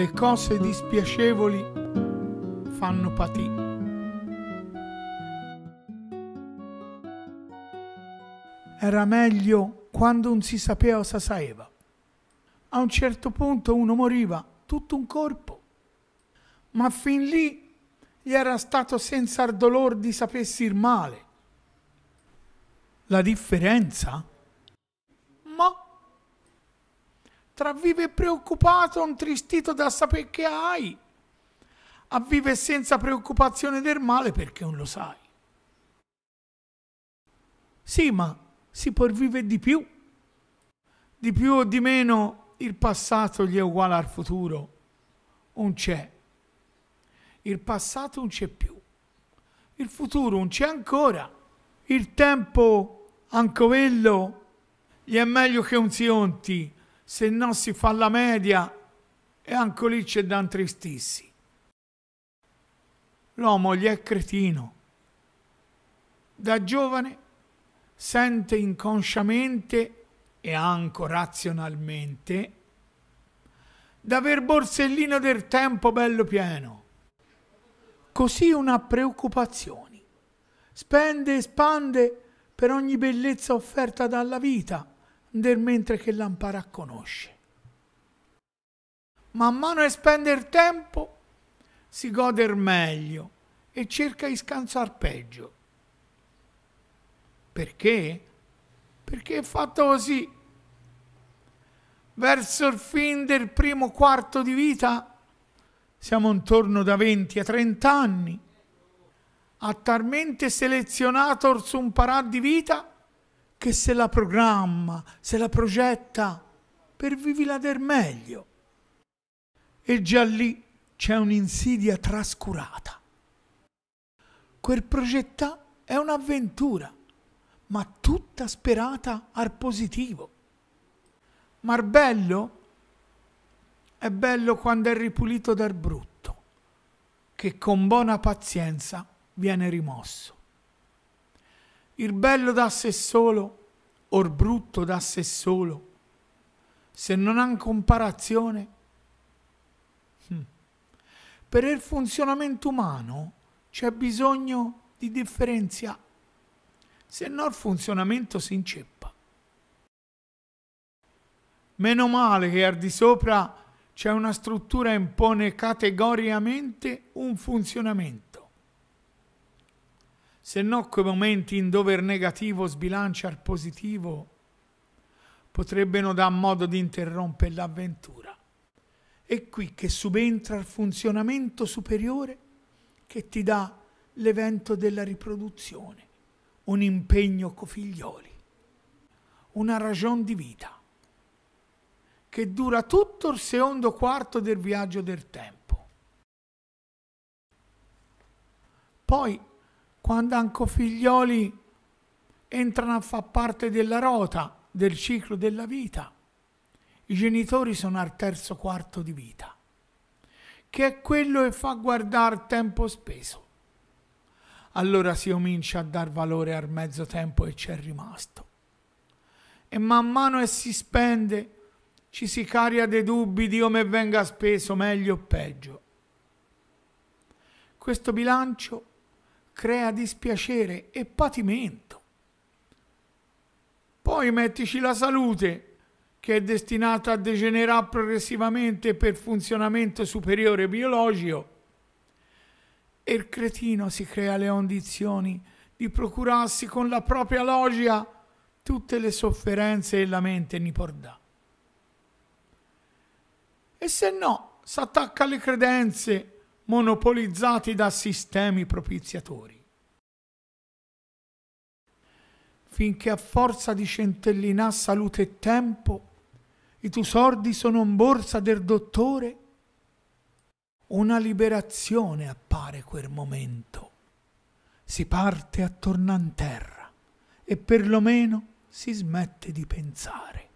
le cose dispiacevoli fanno patì. Era meglio quando non si sapeva cosa saeva. A un certo punto uno moriva tutto un corpo, ma fin lì gli era stato senza dolore di sapessi il male. La differenza tra vivo preoccupato, intristito da sapere che hai, a vive senza preoccupazione del male perché non lo sai. Sì, ma si può vivere di più. Di più o di meno il passato gli è uguale al futuro. Non c'è. Il passato non c'è più. Il futuro non c'è ancora. Il tempo, anche quello, gli è meglio che un si onti se no si fa la media e anche lì c'è Dan Tristissi. L'uomo gli è cretino. Da giovane sente inconsciamente e anche razionalmente d'aver borsellino del tempo bello pieno. Così una preoccupazione. Spende e spande per ogni bellezza offerta dalla vita del mentre che l'ampara conosce. Man mano che spende il tempo, si gode il meglio e cerca di scansar peggio. Perché? Perché è fatto così. Verso il fin del primo quarto di vita, siamo intorno da 20 a 30 anni, ha talmente selezionato il suo imparà di vita che se la programma, se la progetta per vivirla del meglio. E già lì c'è un'insidia trascurata. Quel progetta è un'avventura, ma tutta sperata al positivo. Marbello è bello quando è ripulito dal brutto, che con buona pazienza viene rimosso. Il bello da sé solo, o il brutto da sé solo, se non ha comparazione. Hm. Per il funzionamento umano c'è bisogno di differenza, se no il funzionamento si inceppa. Meno male che al di sopra c'è una struttura che impone categoriamente un funzionamento se no quei momenti in dove il negativo sbilancia sbilanciar positivo potrebbero dar modo di interrompere l'avventura. È qui che subentra il funzionamento superiore che ti dà l'evento della riproduzione, un impegno co figlioli, una ragion di vita che dura tutto il secondo quarto del viaggio del tempo. Poi quando anche figlioli entrano a far parte della rota, del ciclo della vita. I genitori sono al terzo quarto di vita, che è quello che fa guardare tempo speso. Allora si comincia a dar valore al mezzo tempo che ci è rimasto. E man mano che si spende, ci si carica dei dubbi di come venga speso meglio o peggio. Questo bilancio crea dispiacere e patimento. Poi mettici la salute, che è destinata a degenerare progressivamente per funzionamento superiore biologico, e il cretino si crea le condizioni di procurarsi con la propria logia tutte le sofferenze e la mente ne portà. E se no, si attacca alle credenze, monopolizzati da sistemi propiziatori. Finché a forza di centellinà salute e tempo, i tu sordi sono in borsa del dottore, una liberazione appare quel momento. Si parte attorno a terra e perlomeno si smette di pensare.